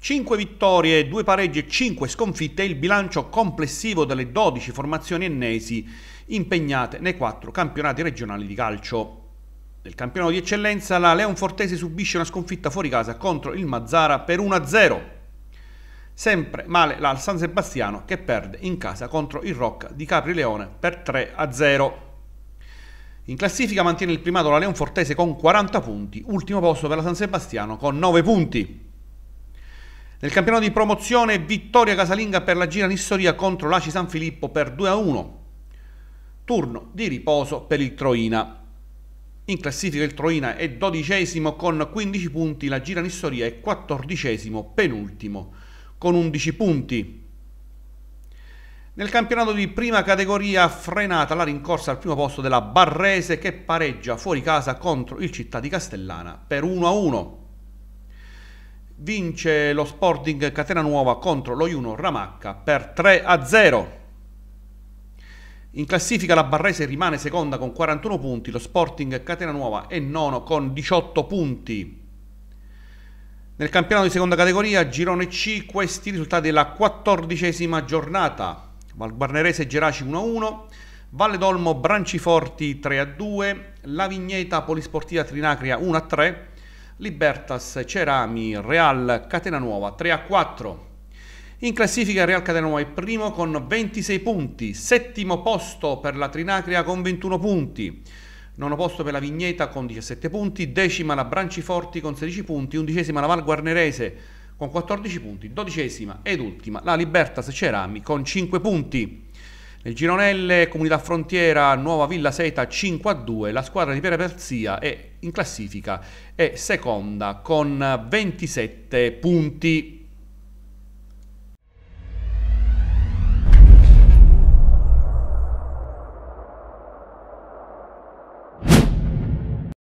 5 vittorie, 2 pareggi e 5 sconfitte è il bilancio complessivo delle 12 formazioni ennesi impegnate nei 4 campionati regionali di calcio. Nel campionato di eccellenza la Leon Fortese subisce una sconfitta fuori casa contro il Mazzara per 1-0. Sempre male la San Sebastiano che perde in casa contro il Rocca di Capri Leone per 3-0. In classifica mantiene il primato la Leon Fortese con 40 punti, ultimo posto per la San Sebastiano con 9 punti. Nel campionato di promozione vittoria casalinga per la Gira Nissoria contro l'Aci San Filippo per 2-1. a Turno di riposo per il Troina. In classifica il Troina è dodicesimo con 15 punti, la Gira Nissoria è quattordicesimo, penultimo, con 11 punti. Nel campionato di prima categoria frenata la rincorsa al primo posto della Barrese che pareggia fuori casa contro il Città di Castellana per 1-1. a vince lo Sporting Catena Nuova contro lo Juno Ramacca per 3 a 0. In classifica la Barrese rimane seconda con 41 punti, lo Sporting Catena Nuova è nono con 18 punti. Nel campionato di seconda categoria, girone C, questi risultati della quattordicesima giornata. Valbarnerese Geraci 1-1, Valle d'Olmo Branciforti 3-2, Lavigneta Polisportiva Trinacria 1-3, Libertas, Cerami, Real, Catenanuova 3 a 4. In classifica Real Catenanuova è primo con 26 punti, settimo posto per la Trinacria con 21 punti, nono posto per la Vigneta con 17 punti, decima la Branciforti con 16 punti, undicesima la Val Guarnerese con 14 punti, dodicesima ed ultima la Libertas Cerami con 5 punti. Nel Gironelle, Comunità Frontiera, Nuova Villa Seta 5 a 2, la squadra di Pere Perzia è in classifica, è seconda con 27 punti.